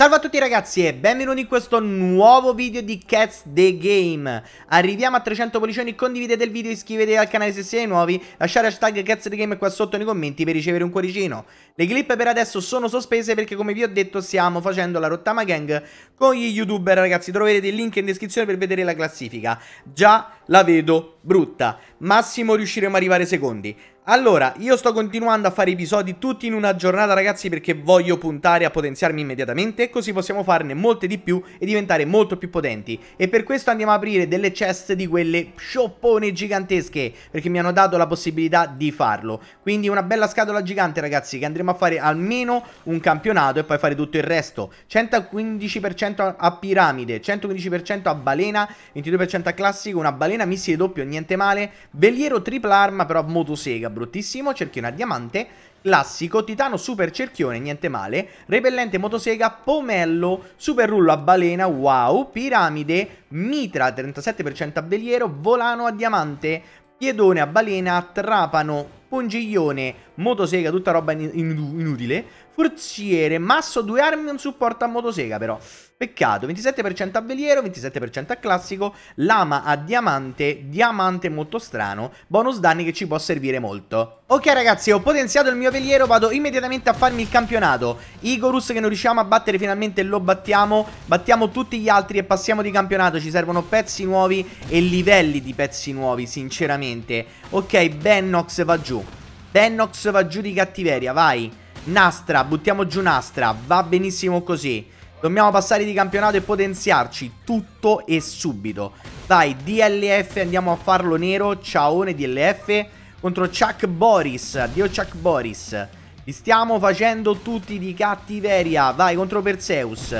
Salve a tutti ragazzi e benvenuti in questo nuovo video di Cats The Game Arriviamo a 300 pollicioni, condividete il video, iscrivetevi al canale se siete nuovi Lasciate hashtag Cats The Game qua sotto nei commenti per ricevere un cuoricino Le clip per adesso sono sospese perché come vi ho detto stiamo facendo la rottama gang con gli youtuber ragazzi Troverete il link in descrizione per vedere la classifica Già la vedo brutta, massimo riusciremo a arrivare secondi allora, io sto continuando a fare episodi tutti in una giornata ragazzi perché voglio puntare a potenziarmi immediatamente così possiamo farne molte di più e diventare molto più potenti e per questo andiamo a aprire delle chest di quelle scioppone gigantesche perché mi hanno dato la possibilità di farlo quindi una bella scatola gigante ragazzi che andremo a fare almeno un campionato e poi fare tutto il resto 115% a piramide 115% a balena 22% a classico una balena missile doppio niente male veliero tripla arma però motosega. sega bruttissimo, cerchione a diamante, classico, titano super cerchione, niente male, repellente motosega, pomello, super rullo a balena, wow, piramide, mitra 37% a veliero, volano a diamante, piedone a balena, trapano, pungiglione, motosega, tutta roba in in inutile. Forziere, masso, due armi, un supporto a motosega però. Peccato, 27% a veliero, 27% a classico, lama a diamante, diamante molto strano, bonus danni che ci può servire molto. Ok ragazzi, ho potenziato il mio veliero, vado immediatamente a farmi il campionato. Igorus che non riusciamo a battere finalmente lo battiamo, battiamo tutti gli altri e passiamo di campionato, ci servono pezzi nuovi e livelli di pezzi nuovi, sinceramente. Ok, Bennox va giù. Dennox va giù di cattiveria, vai. Nastra, buttiamo giù Nastra, va benissimo così. Dobbiamo passare di campionato e potenziarci tutto e subito. Vai, DLF, andiamo a farlo nero. Ciaone DLF contro Chuck Boris. Addio Chuck Boris. Li stiamo facendo tutti di cattiveria. Vai contro Perseus.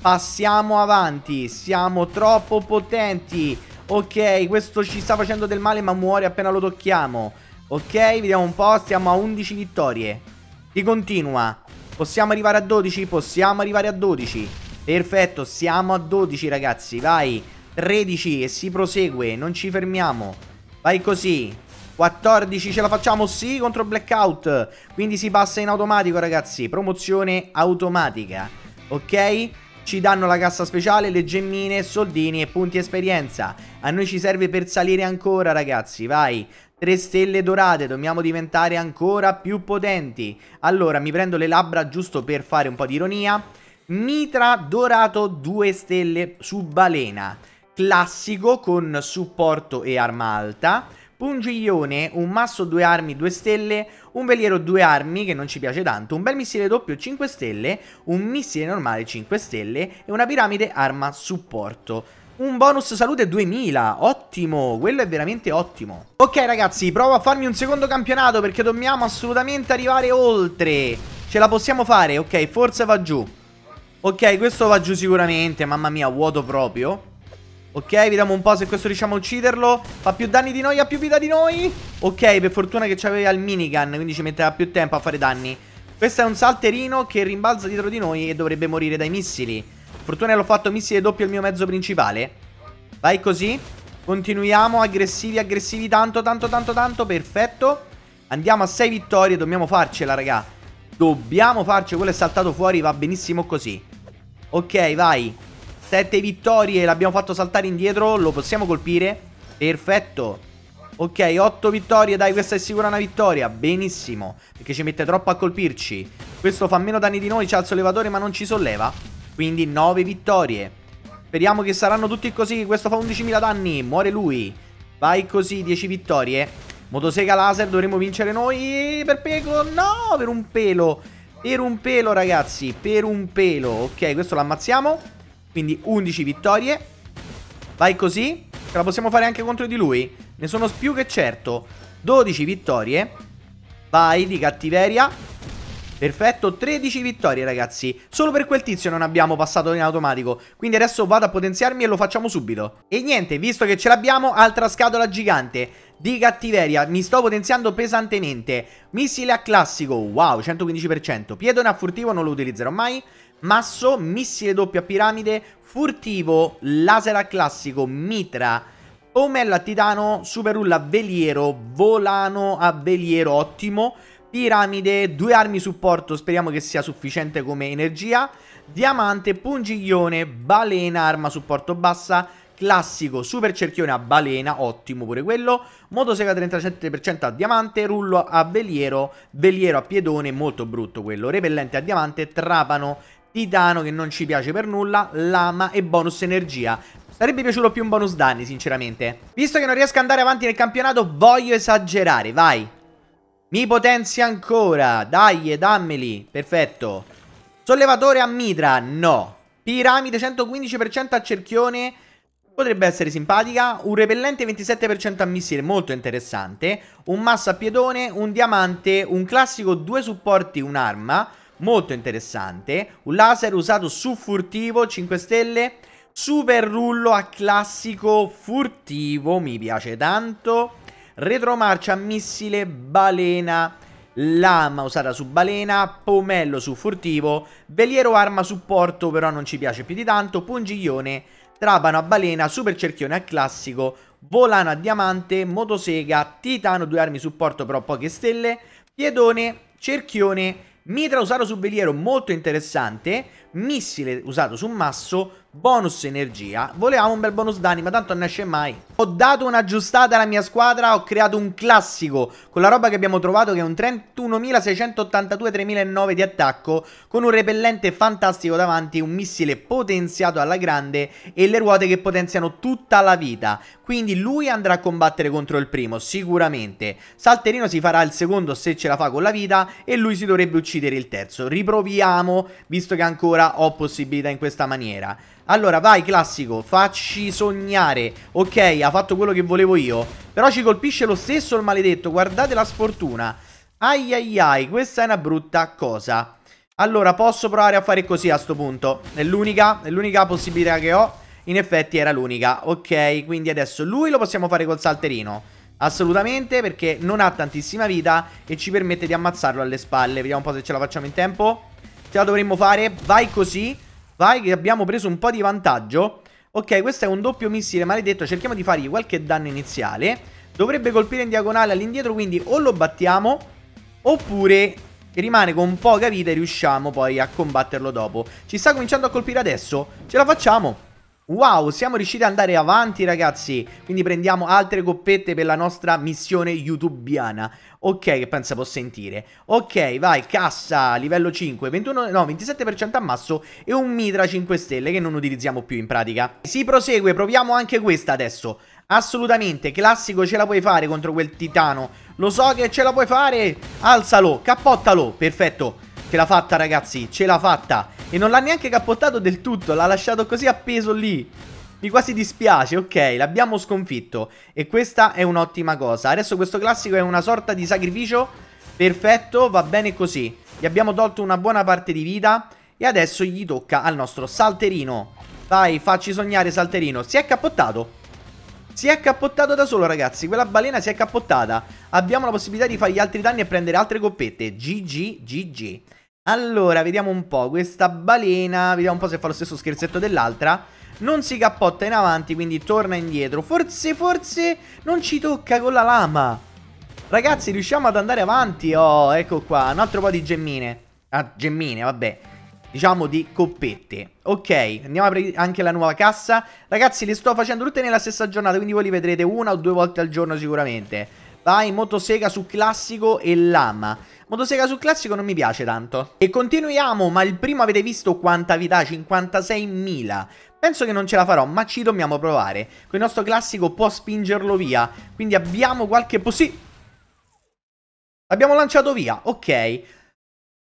Passiamo avanti. Siamo troppo potenti. Ok, questo ci sta facendo del male ma muore appena lo tocchiamo. Ok, vediamo un po', siamo a 11 vittorie Si continua Possiamo arrivare a 12? Possiamo arrivare a 12 Perfetto, siamo a 12 ragazzi, vai 13 e si prosegue, non ci fermiamo Vai così 14 ce la facciamo, sì, contro Blackout Quindi si passa in automatico ragazzi Promozione automatica Ok? Ci danno la cassa speciale, le gemmine, soldini e punti esperienza. A noi ci serve per salire ancora ragazzi, vai. 3 stelle dorate, dobbiamo diventare ancora più potenti. Allora, mi prendo le labbra giusto per fare un po' di ironia. Mitra dorato 2 stelle su balena. Classico con supporto e arma alta Pungiglione, un masso 2 armi 2 stelle, un veliero 2 armi che non ci piace tanto, un bel missile doppio 5 stelle, un missile normale 5 stelle e una piramide arma supporto. Un bonus salute 2000, ottimo, quello è veramente ottimo Ok ragazzi, provo a farmi un secondo campionato perché dobbiamo assolutamente arrivare oltre Ce la possiamo fare, ok, forse va giù Ok, questo va giù sicuramente, mamma mia, vuoto proprio Ok, vediamo un po' se questo riusciamo a ucciderlo Fa più danni di noi, ha più vita di noi Ok, per fortuna che c'aveva il minigun Quindi ci metterà più tempo a fare danni Questo è un salterino che rimbalza dietro di noi E dovrebbe morire dai missili Fortuna che l'ho fatto missile doppio il mio mezzo principale Vai così Continuiamo, aggressivi, aggressivi Tanto, tanto, tanto, tanto, perfetto Andiamo a 6 vittorie, dobbiamo farcela raga Dobbiamo farcela Quello è saltato fuori, va benissimo così Ok, vai Sette vittorie, l'abbiamo fatto saltare indietro, lo possiamo colpire. Perfetto. Ok, otto vittorie, dai, questa è sicura una vittoria Benissimo, perché ci mette troppo a colpirci Questo fa meno danni di noi, c'ha il sollevatore ma non ci solleva Quindi nove vittorie Speriamo che saranno tutti così, questo fa 11.000 danni, muore lui Vai così, 10 vittorie Motosega laser, dovremmo vincere noi Per Pego, no, per un pelo Per un pelo ragazzi, per un pelo Ok, questo lo ammazziamo quindi 11 vittorie Vai così Ce la possiamo fare anche contro di lui Ne sono più che certo 12 vittorie Vai di cattiveria Perfetto, 13 vittorie ragazzi Solo per quel tizio non abbiamo passato in automatico Quindi adesso vado a potenziarmi e lo facciamo subito E niente, visto che ce l'abbiamo Altra scatola gigante di cattiveria Mi sto potenziando pesantemente Missile a classico, wow, 115% Piedone a furtivo non lo utilizzerò mai masso, missile doppia piramide, furtivo, laser a classico, mitra, pomella a titano, superulla a veliero, volano a veliero, ottimo, piramide, due armi supporto, speriamo che sia sufficiente come energia, diamante, pungiglione, balena, arma supporto bassa, classico, super cerchione a balena, ottimo pure quello, motosega 37% a diamante, rullo a veliero, veliero a piedone, molto brutto quello, repellente a diamante, trapano, Titano che non ci piace per nulla, Lama e bonus energia. Sarebbe piaciuto più un bonus danni, sinceramente. Visto che non riesco ad andare avanti nel campionato, voglio esagerare, vai. Mi potenzi ancora, dai, dammeli, perfetto. Sollevatore a mitra, no. Piramide 115% a cerchione, potrebbe essere simpatica. Un repellente 27% a missile, molto interessante. Un massa a piedone, un diamante, un classico, due supporti, un'arma molto interessante. Un laser usato su furtivo, 5 stelle. Super rullo a classico furtivo, mi piace tanto. Retromarcia, missile, balena, lama usata su balena, pomello su furtivo, veliero arma supporto però non ci piace più di tanto, pungiglione, trapano a balena, super cerchione a classico, volano a diamante, motosega, titano, due armi supporto però poche stelle, piedone, cerchione Mitra usato su veliero molto interessante missile usato su masso, bonus energia. Volevamo un bel bonus danni, ma tanto non nasce mai. Ho dato una giustata alla mia squadra, ho creato un classico con la roba che abbiamo trovato che è un 31.682-3009 di attacco, con un repellente fantastico davanti, un missile potenziato alla grande e le ruote che potenziano tutta la vita. Quindi lui andrà a combattere contro il primo, sicuramente. Salterino si farà il secondo se ce la fa con la vita e lui si dovrebbe uccidere il terzo. Riproviamo, visto che ancora allora ho possibilità in questa maniera Allora vai classico Facci sognare Ok ha fatto quello che volevo io Però ci colpisce lo stesso il maledetto Guardate la sfortuna Ai ai ai questa è una brutta cosa Allora posso provare a fare così a sto punto È l'unica È l'unica possibilità che ho In effetti era l'unica Ok quindi adesso lui lo possiamo fare col salterino Assolutamente perché non ha tantissima vita e ci permette di ammazzarlo alle spalle Vediamo un po' se ce la facciamo in tempo Ce la dovremmo fare Vai così Vai che abbiamo preso un po' di vantaggio Ok questo è un doppio missile maledetto Cerchiamo di fargli qualche danno iniziale Dovrebbe colpire in diagonale all'indietro Quindi o lo battiamo Oppure rimane con poca vita e riusciamo poi a combatterlo dopo Ci sta cominciando a colpire adesso Ce la facciamo Wow, siamo riusciti ad andare avanti ragazzi, quindi prendiamo altre coppette per la nostra missione youtubiana. Ok, che pensa può sentire. Ok, vai, cassa, livello 5, 21, no, 27% ammasso e un mitra 5 stelle che non utilizziamo più in pratica. Si prosegue, proviamo anche questa adesso. Assolutamente, classico ce la puoi fare contro quel titano. Lo so che ce la puoi fare, alzalo, cappottalo, perfetto. Ce l'ha fatta ragazzi, ce l'ha fatta E non l'ha neanche cappottato del tutto, l'ha lasciato così appeso lì mi quasi dispiace, ok, l'abbiamo sconfitto e questa è un'ottima cosa. Adesso questo classico è una sorta di sacrificio, perfetto, va bene così. Gli abbiamo tolto una buona parte di vita e adesso gli tocca al nostro Salterino. Vai, facci sognare Salterino, si è cappottato. Si è cappottato da solo ragazzi, quella balena si è cappottata. Abbiamo la possibilità di fargli altri danni e prendere altre coppette. GG, GG. Allora, vediamo un po', questa balena, vediamo un po' se fa lo stesso scherzetto dell'altra Non si cappotta in avanti, quindi torna indietro Forse, forse non ci tocca con la lama Ragazzi, riusciamo ad andare avanti Oh, ecco qua, un altro po' di gemmine Ah, gemmine, vabbè Diciamo di coppette Ok, andiamo a aprire anche la nuova cassa Ragazzi, le sto facendo tutte nella stessa giornata Quindi voi li vedrete una o due volte al giorno sicuramente Vai, motosega su classico e lama Motosega sul classico non mi piace tanto. E continuiamo, ma il primo avete visto quanta vita, 56.000. Penso che non ce la farò, ma ci dobbiamo provare. Quel nostro classico può spingerlo via, quindi abbiamo qualche possibilità. L'abbiamo lanciato via, ok.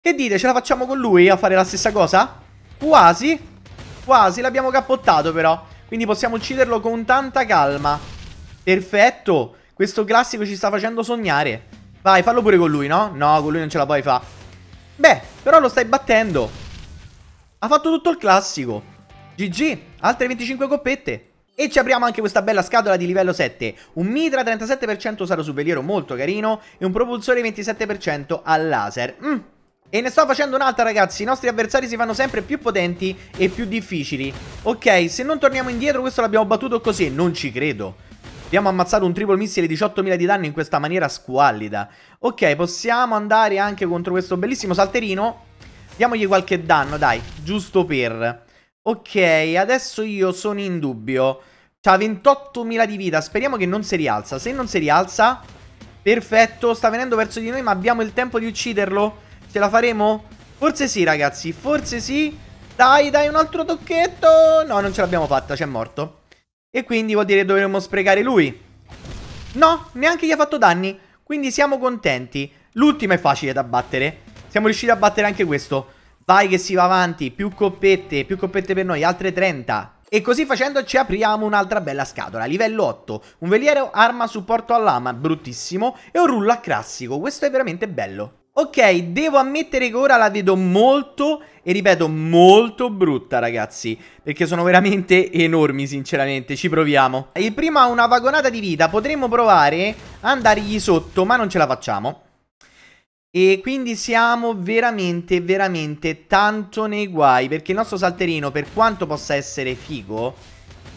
Che dite, ce la facciamo con lui a fare la stessa cosa? Quasi, quasi, l'abbiamo cappottato però. Quindi possiamo ucciderlo con tanta calma. Perfetto, questo classico ci sta facendo sognare. Vai, fallo pure con lui, no? No, con lui non ce la puoi fare. Beh, però lo stai battendo. Ha fatto tutto il classico. GG, altre 25 coppette. E ci apriamo anche questa bella scatola di livello 7, un mitra 37% usato su veliero molto carino e un propulsore 27% al laser. Mm. E ne sto facendo un'altra ragazzi, i nostri avversari si fanno sempre più potenti e più difficili. Ok, se non torniamo indietro questo l'abbiamo battuto così, non ci credo. Abbiamo ammazzato un triple missile 18.000 di danno in questa maniera squallida. Ok, possiamo andare anche contro questo bellissimo salterino. Diamogli qualche danno, dai, giusto per. Ok, adesso io sono in dubbio. C'ha 28.000 di vita, speriamo che non si rialza. Se non si rialza, perfetto, sta venendo verso di noi, ma abbiamo il tempo di ucciderlo. Ce la faremo? Forse sì, ragazzi, forse sì. Dai, dai, un altro tocchetto. No, non ce l'abbiamo fatta, c'è morto. E quindi vuol dire che dovremmo sprecare lui. No, neanche gli ha fatto danni. Quindi siamo contenti. L'ultima è facile da battere. Siamo riusciti a battere anche questo. Vai che si va avanti. Più coppette, più coppette per noi. Altre 30. E così facendo ci apriamo un'altra bella scatola, livello 8, un veliero arma supporto a lama. bruttissimo, e un rullo a classico, questo è veramente bello. Ok, devo ammettere che ora la vedo molto, e ripeto, molto brutta ragazzi, perché sono veramente enormi sinceramente, ci proviamo. Il primo ha una vagonata di vita, potremmo provare a andargli sotto, ma non ce la facciamo. E quindi siamo veramente, veramente tanto nei guai, perché il nostro salterino, per quanto possa essere figo,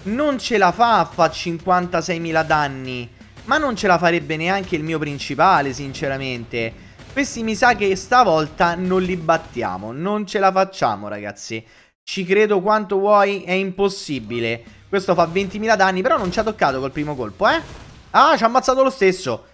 non ce la fa a fa 56.000 danni, ma non ce la farebbe neanche il mio principale sinceramente. Questi mi sa che stavolta non li battiamo, non ce la facciamo ragazzi. Ci credo quanto vuoi, è impossibile. Questo fa 20.000 danni, però non ci ha toccato col primo colpo, eh? Ah, ci ha ammazzato lo stesso.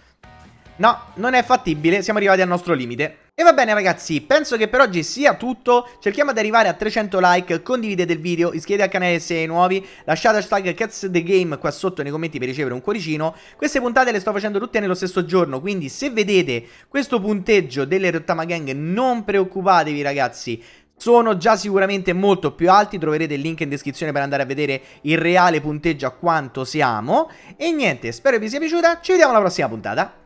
No, non è fattibile, siamo arrivati al nostro limite. E va bene ragazzi, penso che per oggi sia tutto, cerchiamo di arrivare a 300 like, condividete il video, iscrivetevi al canale se siete nuovi, lasciate hashtag CatsTheGame qua sotto nei commenti per ricevere un cuoricino, queste puntate le sto facendo tutte nello stesso giorno, quindi se vedete questo punteggio delle Rottama Gang non preoccupatevi ragazzi, sono già sicuramente molto più alti, troverete il link in descrizione per andare a vedere il reale punteggio a quanto siamo, e niente, spero vi sia piaciuta, ci vediamo alla prossima puntata,